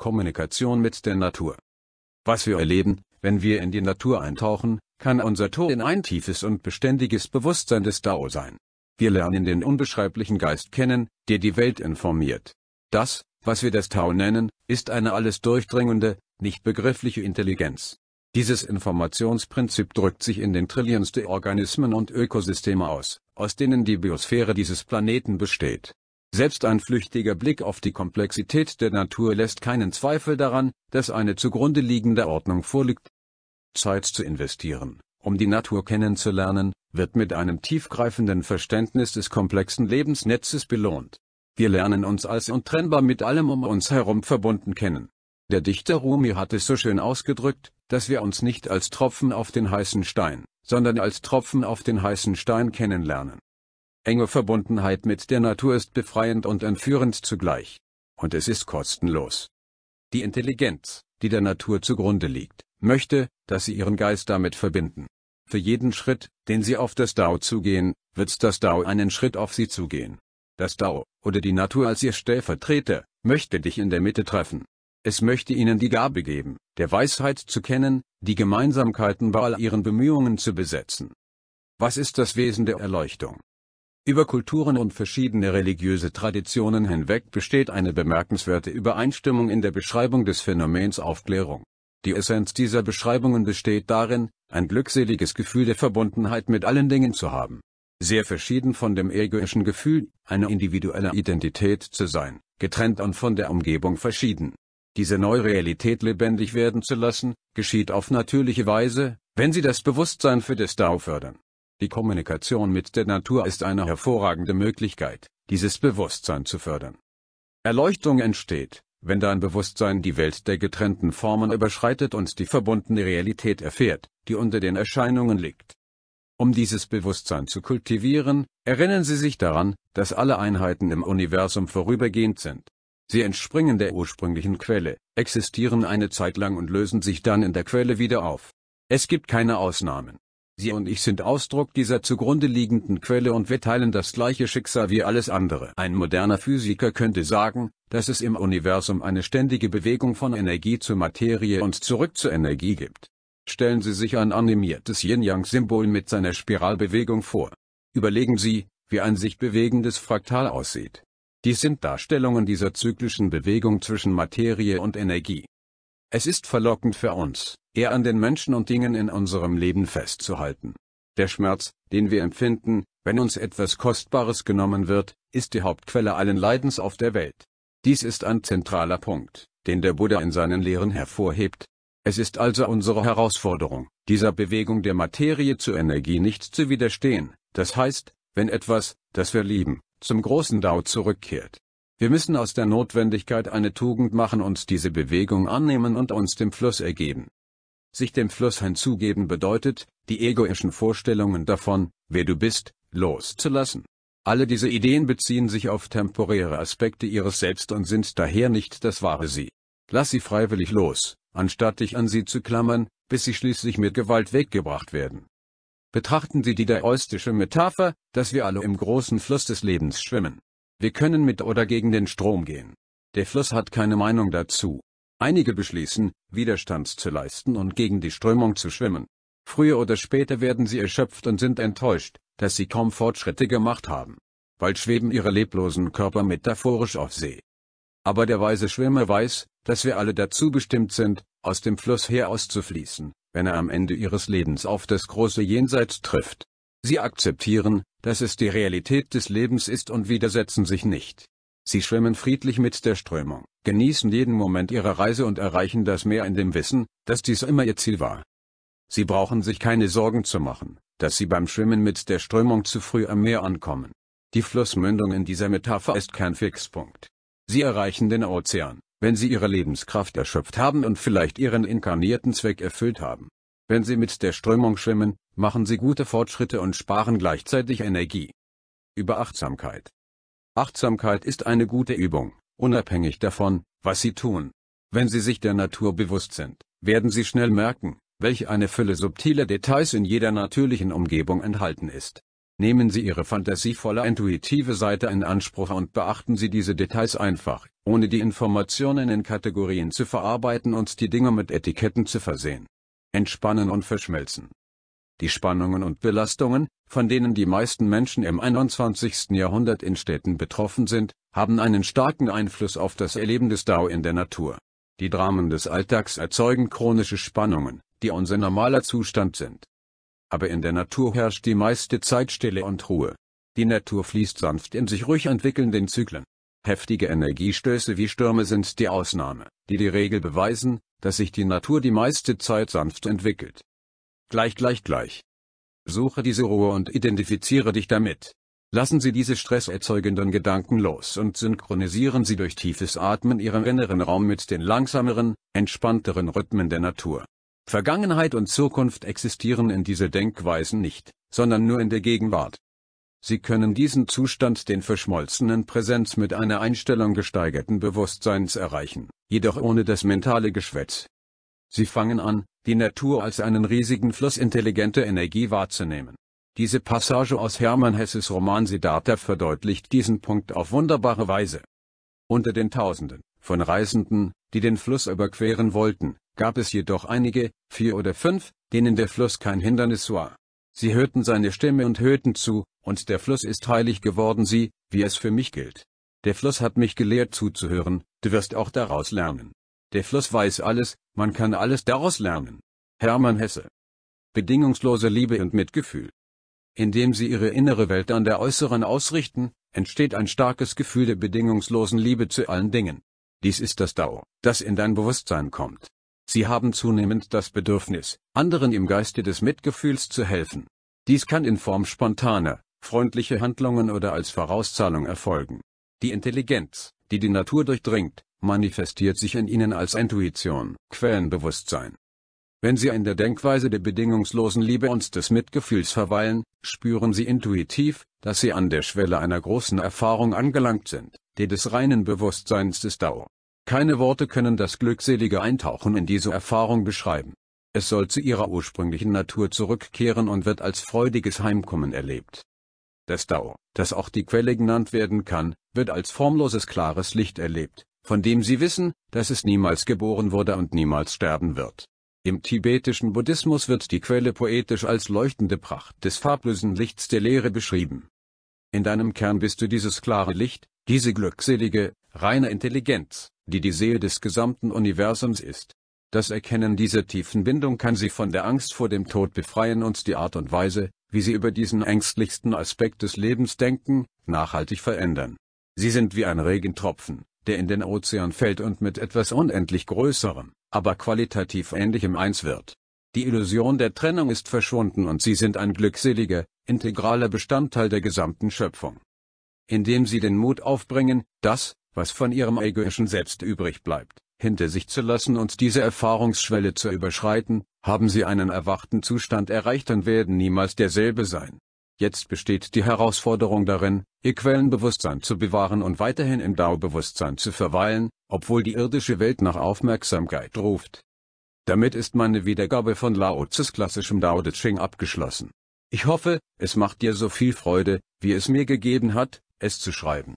Kommunikation mit der Natur. Was wir erleben, wenn wir in die Natur eintauchen, kann unser Tor in ein tiefes und beständiges Bewusstsein des Dao sein. Wir lernen den unbeschreiblichen Geist kennen, der die Welt informiert. Das, was wir das Tao nennen, ist eine alles durchdringende, nicht begriffliche Intelligenz. Dieses Informationsprinzip drückt sich in den Trillionste Organismen und Ökosysteme aus, aus denen die Biosphäre dieses Planeten besteht. Selbst ein flüchtiger Blick auf die Komplexität der Natur lässt keinen Zweifel daran, dass eine zugrunde liegende Ordnung vorliegt. Zeit zu investieren, um die Natur kennenzulernen, wird mit einem tiefgreifenden Verständnis des komplexen Lebensnetzes belohnt. Wir lernen uns als untrennbar mit allem um uns herum verbunden kennen. Der Dichter Rumi hat es so schön ausgedrückt, dass wir uns nicht als Tropfen auf den heißen Stein, sondern als Tropfen auf den heißen Stein kennenlernen enge Verbundenheit mit der Natur ist befreiend und entführend zugleich. Und es ist kostenlos. Die Intelligenz, die der Natur zugrunde liegt, möchte, dass sie ihren Geist damit verbinden. Für jeden Schritt, den sie auf das Dao zugehen, wird das Dao einen Schritt auf sie zugehen. Das Dao, oder die Natur als ihr Stellvertreter, möchte dich in der Mitte treffen. Es möchte ihnen die Gabe geben, der Weisheit zu kennen, die Gemeinsamkeiten bei all ihren Bemühungen zu besetzen. Was ist das Wesen der Erleuchtung? Über Kulturen und verschiedene religiöse Traditionen hinweg besteht eine bemerkenswerte Übereinstimmung in der Beschreibung des Phänomens Aufklärung. Die Essenz dieser Beschreibungen besteht darin, ein glückseliges Gefühl der Verbundenheit mit allen Dingen zu haben. Sehr verschieden von dem egoischen Gefühl, eine individuelle Identität zu sein, getrennt und von der Umgebung verschieden. Diese neue Realität lebendig werden zu lassen, geschieht auf natürliche Weise, wenn sie das Bewusstsein für das Tao fördern. Die Kommunikation mit der Natur ist eine hervorragende Möglichkeit, dieses Bewusstsein zu fördern. Erleuchtung entsteht, wenn dein Bewusstsein die Welt der getrennten Formen überschreitet und die verbundene Realität erfährt, die unter den Erscheinungen liegt. Um dieses Bewusstsein zu kultivieren, erinnern Sie sich daran, dass alle Einheiten im Universum vorübergehend sind. Sie entspringen der ursprünglichen Quelle, existieren eine Zeit lang und lösen sich dann in der Quelle wieder auf. Es gibt keine Ausnahmen. Sie und ich sind Ausdruck dieser zugrunde liegenden Quelle und wir teilen das gleiche Schicksal wie alles andere. Ein moderner Physiker könnte sagen, dass es im Universum eine ständige Bewegung von Energie zur Materie und zurück zur Energie gibt. Stellen Sie sich ein animiertes Yin-Yang-Symbol mit seiner Spiralbewegung vor. Überlegen Sie, wie ein sich bewegendes Fraktal aussieht. Dies sind Darstellungen dieser zyklischen Bewegung zwischen Materie und Energie. Es ist verlockend für uns, eher an den Menschen und Dingen in unserem Leben festzuhalten. Der Schmerz, den wir empfinden, wenn uns etwas Kostbares genommen wird, ist die Hauptquelle allen Leidens auf der Welt. Dies ist ein zentraler Punkt, den der Buddha in seinen Lehren hervorhebt. Es ist also unsere Herausforderung, dieser Bewegung der Materie zur Energie nicht zu widerstehen, das heißt, wenn etwas, das wir lieben, zum großen Dao zurückkehrt, wir müssen aus der Notwendigkeit eine Tugend machen und diese Bewegung annehmen und uns dem Fluss ergeben. Sich dem Fluss hinzugeben bedeutet, die egoischen Vorstellungen davon, wer du bist, loszulassen. Alle diese Ideen beziehen sich auf temporäre Aspekte ihres Selbst und sind daher nicht das wahre Sie. Lass sie freiwillig los, anstatt dich an sie zu klammern, bis sie schließlich mit Gewalt weggebracht werden. Betrachten Sie die daoistische Metapher, dass wir alle im großen Fluss des Lebens schwimmen. Wir können mit oder gegen den Strom gehen. Der Fluss hat keine Meinung dazu. Einige beschließen, Widerstand zu leisten und gegen die Strömung zu schwimmen. Früher oder später werden sie erschöpft und sind enttäuscht, dass sie kaum Fortschritte gemacht haben. Bald schweben ihre leblosen Körper metaphorisch auf See. Aber der weise Schwimmer weiß, dass wir alle dazu bestimmt sind, aus dem Fluss her auszufließen, wenn er am Ende ihres Lebens auf das große Jenseits trifft. Sie akzeptieren, dass es die Realität des Lebens ist und widersetzen sich nicht. Sie schwimmen friedlich mit der Strömung, genießen jeden Moment ihrer Reise und erreichen das Meer in dem Wissen, dass dies immer ihr Ziel war. Sie brauchen sich keine Sorgen zu machen, dass sie beim Schwimmen mit der Strömung zu früh am Meer ankommen. Die Flussmündung in dieser Metapher ist kein Fixpunkt. Sie erreichen den Ozean, wenn sie ihre Lebenskraft erschöpft haben und vielleicht ihren inkarnierten Zweck erfüllt haben. Wenn Sie mit der Strömung schwimmen, machen Sie gute Fortschritte und sparen gleichzeitig Energie. Über Achtsamkeit. Achtsamkeit ist eine gute Übung, unabhängig davon, was Sie tun. Wenn Sie sich der Natur bewusst sind, werden Sie schnell merken, welch eine Fülle subtiler Details in jeder natürlichen Umgebung enthalten ist. Nehmen Sie Ihre fantasievolle intuitive Seite in Anspruch und beachten Sie diese Details einfach, ohne die Informationen in Kategorien zu verarbeiten und die Dinge mit Etiketten zu versehen entspannen und verschmelzen. Die Spannungen und Belastungen, von denen die meisten Menschen im 21. Jahrhundert in Städten betroffen sind, haben einen starken Einfluss auf das Erleben des Dao in der Natur. Die Dramen des Alltags erzeugen chronische Spannungen, die unser normaler Zustand sind. Aber in der Natur herrscht die meiste Zeit Stille und Ruhe. Die Natur fließt sanft in sich ruhig entwickelnden Zyklen. Heftige Energiestöße wie Stürme sind die Ausnahme, die die Regel beweisen, dass sich die Natur die meiste Zeit sanft entwickelt. Gleich gleich gleich. Suche diese Ruhe und identifiziere dich damit. Lassen Sie diese stresserzeugenden Gedanken los und synchronisieren Sie durch tiefes Atmen Ihren inneren Raum mit den langsameren, entspannteren Rhythmen der Natur. Vergangenheit und Zukunft existieren in diese Denkweisen nicht, sondern nur in der Gegenwart. Sie können diesen Zustand den verschmolzenen Präsenz mit einer Einstellung gesteigerten Bewusstseins erreichen, jedoch ohne das mentale Geschwätz. Sie fangen an, die Natur als einen riesigen Fluss intelligenter Energie wahrzunehmen. Diese Passage aus Hermann Hesses Roman Siddhartha verdeutlicht diesen Punkt auf wunderbare Weise. Unter den Tausenden von Reisenden, die den Fluss überqueren wollten, gab es jedoch einige, vier oder fünf, denen der Fluss kein Hindernis war. Sie hörten seine Stimme und hörten zu, und der Fluss ist heilig geworden sie, wie es für mich gilt. Der Fluss hat mich gelehrt zuzuhören, du wirst auch daraus lernen. Der Fluss weiß alles, man kann alles daraus lernen. Hermann Hesse. Bedingungslose Liebe und Mitgefühl. Indem sie ihre innere Welt an der äußeren ausrichten, entsteht ein starkes Gefühl der bedingungslosen Liebe zu allen Dingen. Dies ist das Dao, das in dein Bewusstsein kommt. Sie haben zunehmend das Bedürfnis, anderen im Geiste des Mitgefühls zu helfen. Dies kann in Form spontaner, freundlicher Handlungen oder als Vorauszahlung erfolgen. Die Intelligenz, die die Natur durchdringt, manifestiert sich in ihnen als Intuition, Quellenbewusstsein. Wenn sie in der Denkweise der bedingungslosen Liebe und des Mitgefühls verweilen, spüren sie intuitiv, dass sie an der Schwelle einer großen Erfahrung angelangt sind, die des reinen Bewusstseins des Dao. Keine Worte können das glückselige Eintauchen in diese Erfahrung beschreiben. Es soll zu ihrer ursprünglichen Natur zurückkehren und wird als freudiges Heimkommen erlebt. Das Tao, das auch die Quelle genannt werden kann, wird als formloses klares Licht erlebt, von dem sie wissen, dass es niemals geboren wurde und niemals sterben wird. Im tibetischen Buddhismus wird die Quelle poetisch als leuchtende Pracht des farblosen Lichts der Lehre beschrieben. In deinem Kern bist du dieses klare Licht, diese glückselige, reine Intelligenz, die die Seele des gesamten Universums ist. Das Erkennen dieser tiefen Bindung kann sie von der Angst vor dem Tod befreien und die Art und Weise, wie sie über diesen ängstlichsten Aspekt des Lebens denken, nachhaltig verändern. Sie sind wie ein Regentropfen, der in den Ozean fällt und mit etwas unendlich Größerem, aber qualitativ Ähnlichem eins wird. Die Illusion der Trennung ist verschwunden und sie sind ein glückseliger, integraler Bestandteil der gesamten Schöpfung. Indem sie den Mut aufbringen, das, was von ihrem egoischen Selbst übrig bleibt, hinter sich zu lassen und diese Erfahrungsschwelle zu überschreiten, haben sie einen erwachten Zustand erreicht und werden niemals derselbe sein. Jetzt besteht die Herausforderung darin, ihr Quellenbewusstsein zu bewahren und weiterhin im Dao-Bewusstsein zu verweilen, obwohl die irdische Welt nach Aufmerksamkeit ruft. Damit ist meine Wiedergabe von Lao Tzus klassischem Dao De Ching abgeschlossen. Ich hoffe, es macht dir so viel Freude, wie es mir gegeben hat, es zu schreiben.